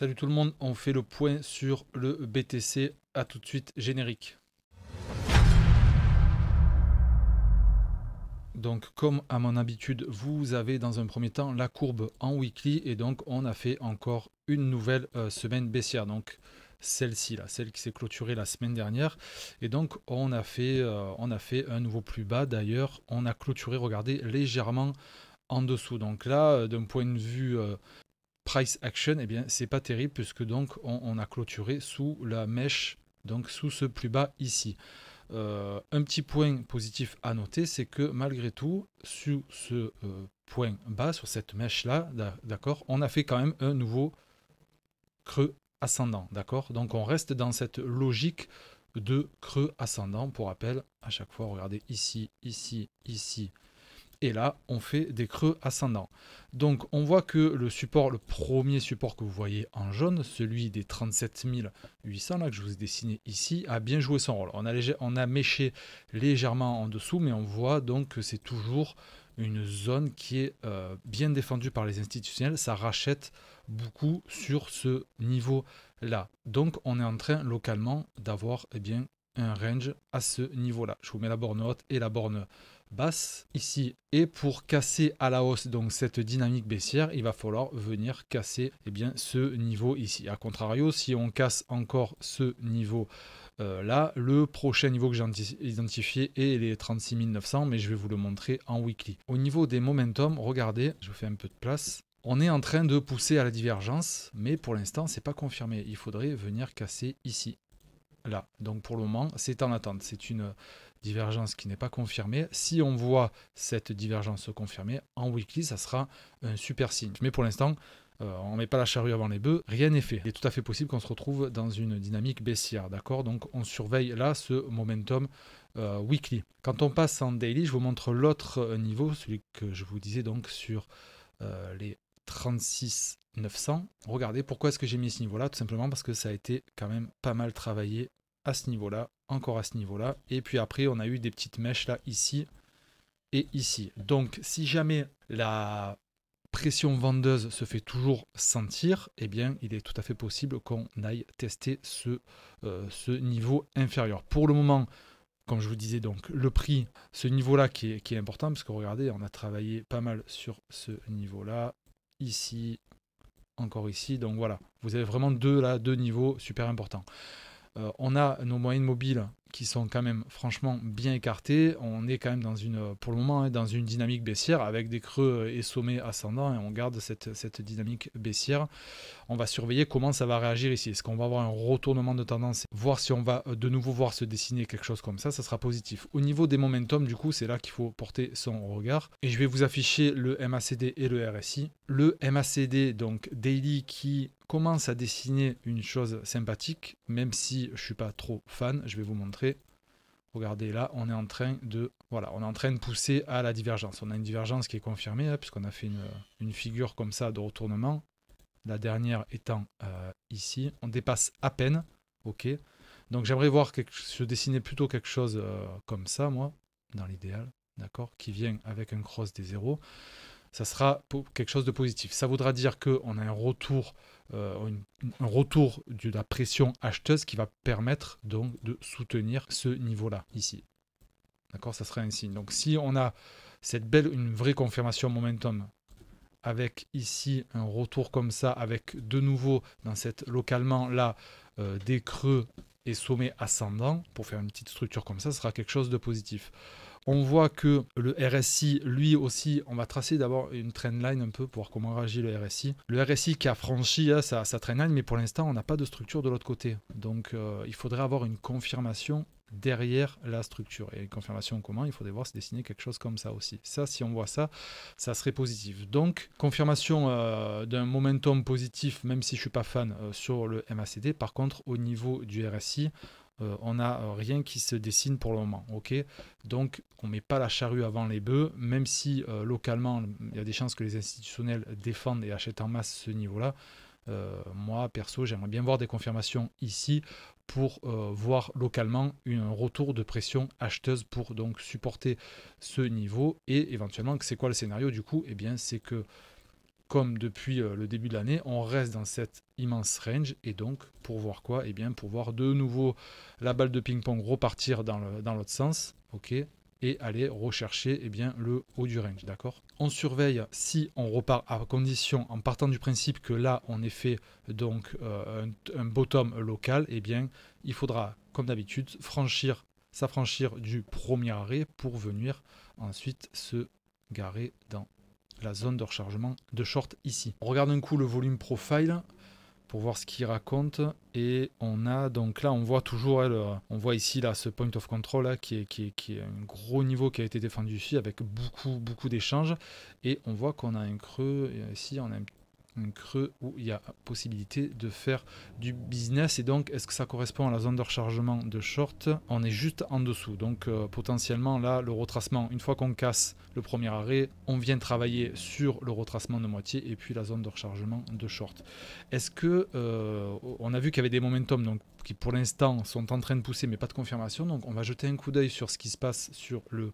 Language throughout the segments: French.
Salut tout le monde, on fait le point sur le BTC. A tout de suite, générique. Donc comme à mon habitude, vous avez dans un premier temps la courbe en weekly et donc on a fait encore une nouvelle euh, semaine baissière. Donc celle-ci là, celle qui s'est clôturée la semaine dernière. Et donc on a fait, euh, on a fait un nouveau plus bas d'ailleurs. On a clôturé, regardez, légèrement en dessous. Donc là, euh, d'un point de vue price action, eh bien c'est pas terrible puisque donc on, a clôturé sous la mèche, donc sous ce plus bas ici. Euh, un petit point positif à noter, c'est que malgré tout, sous ce euh, point bas, sur cette mèche là, d'accord, on a fait quand même un nouveau creux ascendant, d'accord. Donc on reste dans cette logique de creux ascendant. Pour rappel, à chaque fois, regardez ici, ici, ici, et là on fait des creux ascendants. Donc on voit que le support, le premier support que vous voyez en jaune, celui des 37 800 là, que je vous ai dessiné ici, a bien joué son rôle. On a, léger, on a méché légèrement en dessous, mais on voit donc que c'est toujours une zone qui est euh, bien défendue par les institutionnels. Ça rachète beaucoup sur ce niveau-là. Donc on est en train localement d'avoir eh bien un range à ce niveau-là. Je vous mets la borne haute et la borne basse ici. Et pour casser à la hausse donc cette dynamique baissière, il va falloir venir casser eh bien, ce niveau ici. à contrario, si on casse encore ce niveau euh, là, le prochain niveau que j'ai identifié est les 36 900, mais je vais vous le montrer en weekly. Au niveau des momentum, regardez, je vous fais un peu de place. On est en train de pousser à la divergence, mais pour l'instant, c'est pas confirmé. Il faudrait venir casser ici, là. Donc pour le moment, c'est en attente. C'est une divergence qui n'est pas confirmée. Si on voit cette divergence se confirmer en weekly, ça sera un super signe. Mais pour l'instant, euh, on met pas la charrue avant les bœufs, rien n'est fait. Il est tout à fait possible qu'on se retrouve dans une dynamique baissière, d'accord Donc on surveille là ce momentum euh, weekly. Quand on passe en daily, je vous montre l'autre euh, niveau, celui que je vous disais donc sur les 36 900. Regardez, pourquoi est-ce que j'ai mis ce niveau-là Tout simplement parce que ça a été quand même pas mal travaillé ce niveau-là, encore à ce niveau-là. Et puis après, on a eu des petites mèches là, ici et ici. Donc, si jamais la pression vendeuse se fait toujours sentir, eh bien, il est tout à fait possible qu'on aille tester ce, euh, ce niveau inférieur. Pour le moment, comme je vous disais, donc le prix, ce niveau-là qui est, qui est important, parce que regardez, on a travaillé pas mal sur ce niveau-là, ici, encore ici. Donc voilà, vous avez vraiment deux là, deux niveaux super importants. Euh, on a nos moyennes mobiles qui sont quand même franchement bien écartés. On est quand même dans une, pour le moment, hein, dans une dynamique baissière avec des creux et sommets ascendants et on garde cette, dynamique baissière. On va surveiller comment ça va réagir ici. Est-ce qu'on va avoir un retournement de tendance Voir si on va de nouveau voir se dessiner quelque chose comme ça, ça sera positif. Au niveau des momentum, du coup, c'est là qu'il faut porter son regard. Et je vais vous afficher le MACD et le RSI. Le MACD, donc daily, qui commence à dessiner une chose sympathique, même si je ne suis pas trop fan, je vais vous montrer. Regardez là, on est en train de voilà, on est en train de pousser à la divergence. On a une divergence qui est confirmée, hein, puisqu'on a fait une, figure comme ça de retournement. La dernière étant euh, ici. On dépasse à peine. OK. Donc j'aimerais voir quelque, se dessiner plutôt quelque chose euh, comme ça, moi, dans l'idéal. D'accord Qui vient avec un cross des zéros ça sera quelque chose de positif. Ça voudra dire qu'on a un retour, euh, un retour de la pression acheteuse qui va permettre donc de soutenir ce niveau-là ici. D'accord Ça sera un signe. Donc si on a cette belle, une vraie confirmation momentum avec ici un retour comme ça, avec de nouveau dans cette localement là euh, des creux et sommets ascendants pour faire une petite structure comme ça, ce sera quelque chose de positif. On voit que le RSI, lui aussi, on va tracer d'abord une trendline un peu pour voir comment réagit le RSI. Le RSI qui a franchi sa, trend trendline, mais pour l'instant, on n'a pas de structure de l'autre côté. Donc, euh, il faudrait avoir une confirmation derrière la structure. Et une confirmation comment Il faudrait voir se dessiner quelque chose comme ça aussi. Ça, si on voit ça, ça serait positif. Donc, confirmation euh, d'un momentum positif, même si je ne suis pas fan euh, sur le MACD. Par contre, au niveau du RSI, euh, on n'a euh, rien qui se dessine pour le moment. Donc, on ne met pas la charrue avant les bœufs, même si euh, localement, il y a des chances que les institutionnels défendent et achètent en masse ce niveau-là. moi, perso, j'aimerais bien voir des confirmations ici pour voir localement un retour de pression acheteuse pour donc supporter ce niveau et éventuellement, c'est quoi le scénario du coup Eh bien, c'est que comme depuis euh, le début de l'année, on reste dans cette immense range. Et donc, pour voir quoi Eh bien, pour voir de nouveau la balle de ping-pong repartir dans l'autre sens. OK et aller rechercher eh bien, le haut du range. D'accord On surveille si on repart à condition, en partant du principe que là, on est fait donc euh, un, bottom local, eh bien, il faudra, comme d'habitude, franchir, s'affranchir du premier arrêt pour venir ensuite se garer dans la zone de rechargement de short ici. On regarde un coup le volume profile pour voir ce qu'il raconte et on a donc là on voit toujours euh, on voit ici là ce point of control là, qui, est, qui, est, qui est un gros niveau qui a été défendu ici avec beaucoup beaucoup d'échanges et on voit qu'on a un creux ici on a un petit creux où il y a possibilité de faire du business. Et donc, est-ce que ça correspond à la zone de rechargement de short On est juste en dessous. Donc, euh, potentiellement, là, le retracement, une fois qu'on casse le premier arrêt, on vient travailler sur le retracement de moitié et puis la zone de rechargement de short. Est-ce que euh, on a vu qu'il y avait des momentum donc, qui pour l'instant sont en train de pousser, mais pas de confirmation. Donc, on va jeter un coup d'œil sur ce qui se passe sur le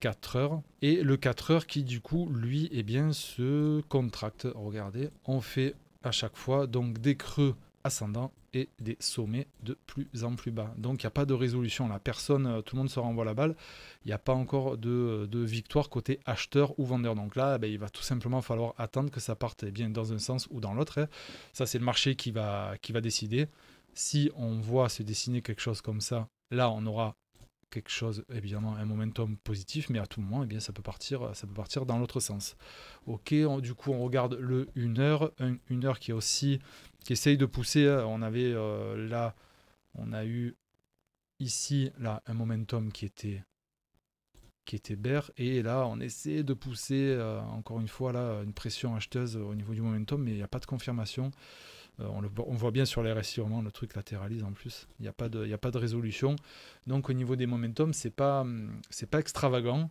4 euh, heures. Et le 4 heures qui, du coup, lui, et eh bien, se contracte. Regardez, on fait à chaque fois donc des creux ascendants et des sommets de plus en plus bas. Donc il n'y a pas de résolution. La personne, euh, tout le monde se renvoie la balle. Il n'y a pas encore de, victoire côté acheteur ou vendeur. Donc là, eh ben, il va tout simplement falloir attendre que ça parte eh bien dans un sens ou dans l'autre. Hein. Ça, c'est le marché qui va, qui va décider. Si on voit se dessiner quelque chose comme ça, là, on aura quelque chose, évidemment, un momentum positif, mais à tout moment, et eh bien, ça peut partir, ça peut partir dans l'autre sens. Ok, on, du coup, on regarde le 1 heure, 1 heure qui est aussi, qui essaye de pousser. Euh, on avait euh, là, on a eu ici, là, un momentum qui était qui était bear et là on essaie de pousser euh, encore une fois là une pression acheteuse au niveau du momentum mais il n'y a pas de confirmation euh, on, voit bien sur les vraiment, le truc latéralise en plus. Il n'y a, pas de, a pas de résolution. Donc au niveau des momentum, c'est pas, hum, c'est pas extravagant.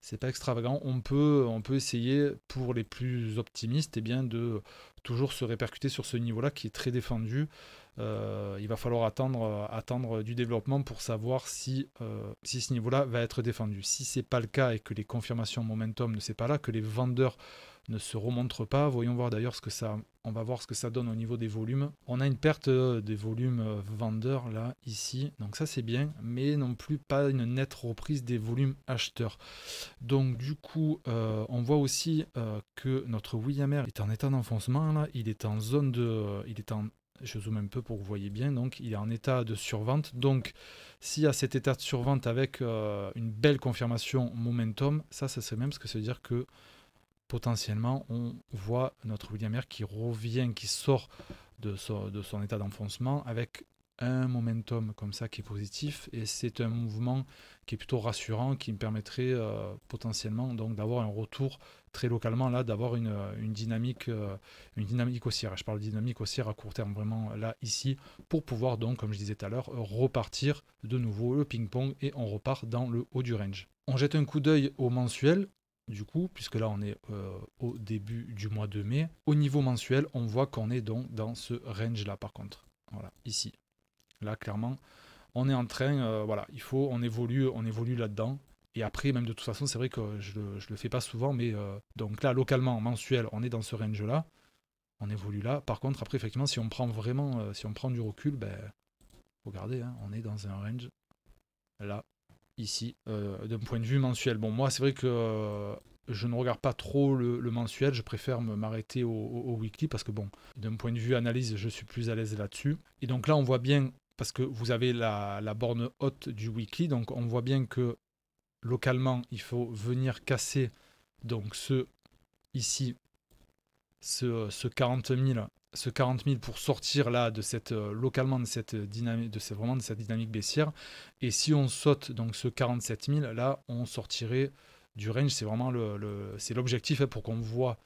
C'est pas extravagant. On peut, on peut essayer, pour les plus optimistes, et eh bien, de toujours se répercuter sur ce niveau-là qui est très défendu. Euh, il va falloir attendre, euh, attendre du développement pour savoir si, euh, si ce niveau-là va être défendu. Si ce n'est pas le cas et que les confirmations momentum ne sont pas là, que les vendeurs ne se remontrent pas. Voyons voir d'ailleurs ce que ça, on va voir ce que ça donne au niveau des volumes. On a une perte des volumes vendeurs là ici, donc ça c'est bien, mais non plus pas une nette reprise des volumes acheteurs. Donc du coup, on voit aussi que notre William est en état d'enfoncement là, il est en zone de, il est en je zoome un peu pour que vous voyez bien, donc il est en état de survente. Donc s'il y a cet état de survente avec euh, une belle confirmation momentum, ça, ça serait même ce que ça veut dire que potentiellement on voit notre William R qui revient, qui sort de son, de son état d'enfoncement avec un momentum comme ça qui est positif et c'est un mouvement qui est plutôt rassurant qui me permettrait euh, potentiellement donc d'avoir un retour très localement là d'avoir une, euh, dynamique euh, une dynamique haussière je parle dynamique haussière à court terme vraiment là ici pour pouvoir donc comme je disais tout à l'heure repartir de nouveau le ping pong et on repart dans le haut du range on jette un coup d'œil au mensuel du coup, puisque là on est au début du mois de mai, au niveau mensuel, on voit qu'on est donc dans ce range là par contre. Voilà, ici. Là, clairement, on est en train, euh, voilà, il faut, on évolue, on évolue là-dedans. Et après, même de toute façon, c'est vrai que je le, le fais pas souvent, mais euh, donc là, localement, mensuel, on est dans ce range-là, on évolue là. Par contre, après, effectivement, si on prend vraiment, euh, si on prend du recul, ben, regardez, hein, on est dans un range là, ici, d'un point de vue mensuel. Bon, moi, c'est vrai que je ne regarde pas trop le, mensuel, je préfère m'arrêter au, au, weekly parce que bon, d'un point de vue analyse, je suis plus à l'aise là-dessus. Et donc là, on voit bien parce que vous avez la, borne haute du weekly, donc on voit bien que localement, il faut venir casser donc ce ici, ce, 40 000 ce 40 pour sortir là de cette euh, localement de cette dynamique de vraiment de cette dynamique baissière et si on saute donc ce 47 000 là on sortirait du range c'est vraiment c'est l'objectif hein, pour qu'on voit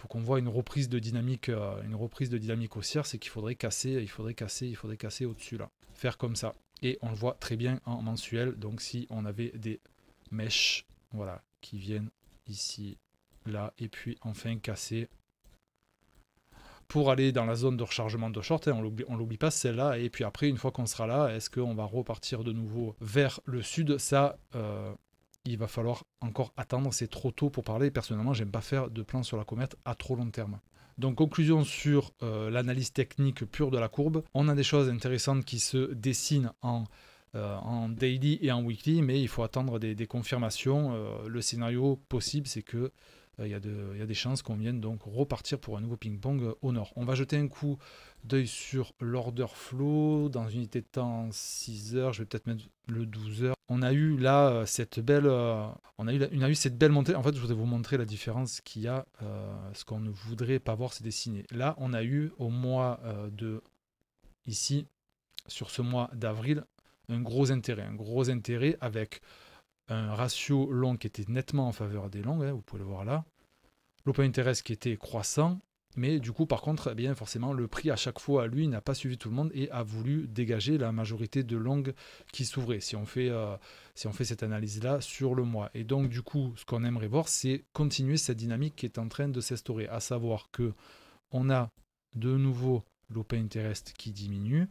pour qu'on voit une reprise de dynamique, euh, une reprise de dynamique haussière, c'est qu'il faudrait casser, il faudrait casser, il faudrait casser au-dessus là, faire comme ça. Et on le voit très bien en mensuel. Donc si on avait des mèches, voilà, qui viennent ici, là, et puis enfin casser pour aller dans la zone de rechargement de short, et hein, on l'oublie pas celle-là, et puis après, une fois qu'on sera là, est-ce qu'on va repartir de nouveau vers le sud Ça, euh, il va falloir encore attendre, c'est trop tôt pour parler. Personnellement, j'aime pas faire de plan sur la comète à trop long terme. Donc conclusion sur euh, l'analyse technique pure de la courbe, on a des choses intéressantes qui se dessinent en, euh, daily et en weekly, mais il faut attendre des, confirmations. Euh, le scénario possible, c'est que euh, il y, a des chances qu'on vienne donc repartir pour un nouveau ping-pong euh, au nord. On va jeter un coup d'œil sur l'order flow dans une unité de temps 6 heures. Je vais peut-être mettre le 12 heures. On a eu là euh, cette belle, on a eu, a eu cette belle montée. En fait, je voudrais vous montrer la différence qu'il y a. ce qu'on ne voudrait pas voir se dessiner. Là, on a eu au mois de ici sur ce mois d'avril un gros intérêt, un gros intérêt avec un ratio long qui était nettement en faveur des longues, hein, vous pouvez le voir là, l'open interest qui était croissant. Mais du coup, par contre, eh bien forcément, le prix à chaque fois, lui, n'a pas suivi tout le monde et a voulu dégager la majorité de longues qui s'ouvraient, si, on fait, euh, si on fait cette analyse-là sur le mois. Et donc, du coup, ce qu'on aimerait voir, c'est continuer cette dynamique qui est en train de s'instaurer, à savoir que on a de nouveau l'open interest qui diminue,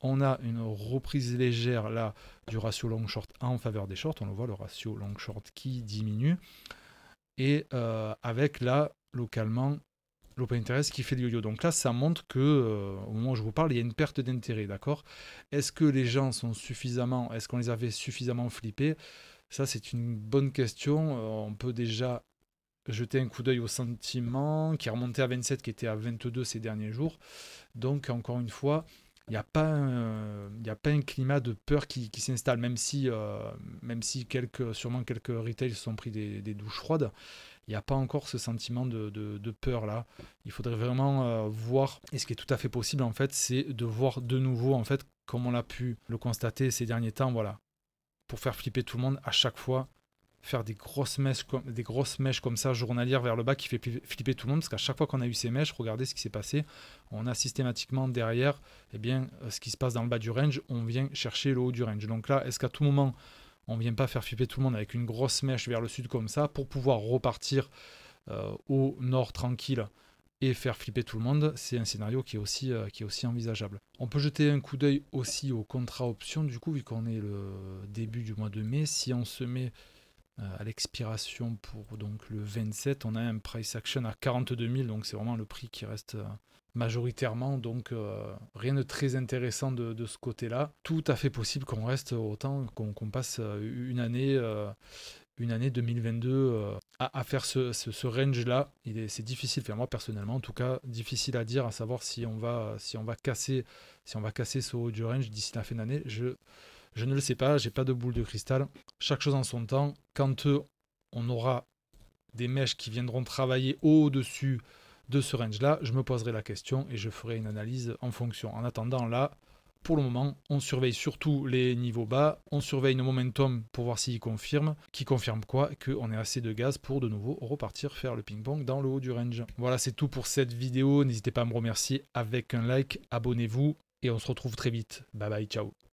on a une reprise légère là du ratio long short en faveur des shorts. On le voit, le ratio long short qui diminue et euh, avec là, localement, l'open interest qui fait le yo-yo. Donc là, ça montre que, euh, au moment où je vous parle, il y a une perte d'intérêt, d'accord Est-ce que les gens sont suffisamment, est-ce qu'on les avait suffisamment flippés Ça, c'est une bonne question. Euh, on peut déjà jeter un coup d'œil au sentiment qui est remonté à 27, qui était à 22 ces derniers jours. Donc, encore une fois, il n'y a, pas un, a pas un climat de peur qui, s'installe, même si, euh, même si sûrement quelques retails se sont pris des, douches froides. Il n'y a pas encore ce sentiment de, peur là. Il faudrait vraiment euh, voir, et ce qui est tout à fait possible en fait, c'est de voir de nouveau, en fait, comme on l'a pu le constater ces derniers temps, voilà, pour faire flipper tout le monde à chaque fois faire des grosses mèches comme, des grosses mèches comme ça journalières vers le bas qui fait flipper tout le monde parce qu'à chaque fois qu'on a eu ces mèches, regardez ce qui s'est passé, on a systématiquement derrière eh bien, euh, ce qui se passe dans le bas du range, on vient chercher le haut du range. Donc là, est-ce qu'à tout moment, on ne vient pas faire flipper tout le monde avec une grosse mèche vers le sud comme ça pour pouvoir repartir euh, au nord tranquille et faire flipper tout le monde, c'est un scénario qui est, aussi, euh, qui est aussi envisageable. On peut jeter un coup d'œil aussi aux contrat options du coup, vu qu'on est le début du mois de mai, si on se met euh, à l'expiration pour donc le 27, on a un price action à 42 000, donc c'est vraiment le prix qui reste euh, majoritairement, donc euh, rien de très intéressant de, ce côté-là. Tout à fait possible qu'on reste autant, qu'on passe une année, une année 2022 à, faire ce, range-là. C'est difficile, enfin moi personnellement, en tout cas, difficile à dire, à savoir si on va, si on va casser, si on va casser ce haut du range d'ici la fin d'année. Je je ne le sais pas, j'ai pas de boule de cristal. Chaque chose en son temps. Quand euh, on aura des mèches qui viendront travailler au-dessus de ce range-là, je me poserai la question et je ferai une analyse en fonction. En attendant, là, pour le moment, on surveille surtout les niveaux bas, on surveille nos momentum pour voir s'ils confirment, qui confirme quoi, qu'on ait assez de gaz pour de nouveau repartir faire le ping-pong dans le haut du range. Voilà, c'est tout pour cette vidéo. N'hésitez pas à me remercier avec un like, abonnez-vous et on se retrouve très vite. Bye bye, ciao